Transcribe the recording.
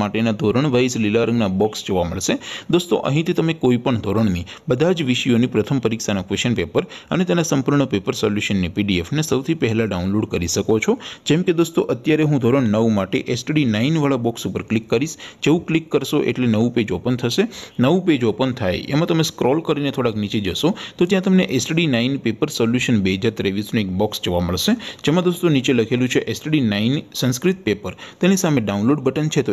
માટેના ધોરણ 9 ઈસ લિલા રંગના બોક્સ જોવા મળશે દોસ્તો અહીંથી તમે કોઈપણ ધોરણની બધા જ વિષયોની પ્રથમ પરીક્ષાના ક્વેશ્ચન પેપર અને તેના સંપૂર્ણ પેપર સોલ્યુશનની પીડીએફને સૌથી પહેલા ડાઉનલોડ કરી શકો છો જેમ કે દોસ્તો અત્યારે હું ધોરણ 9 માટે STD 9 વાળા બોક્સ ઉપર ક્લિક કરિસ જેઉ ક્લિક કરશો એટલે નવું પેજ ઓપન થશે નવું પેજ ઓપન થાય એમાં તમે સ્ક્રોલ કરીને થોડક નીચે જશો તો ત્યાં તમને STD 9 પેપર સોલ્યુશન 2023 નું એક બોક્સ જોવા મળશે જેમાં દોસ્તો નીચે લખેલું છે STD 9 સંસ્કૃત પેપર તેની સામે ડાઉનલોડ બટન છે તો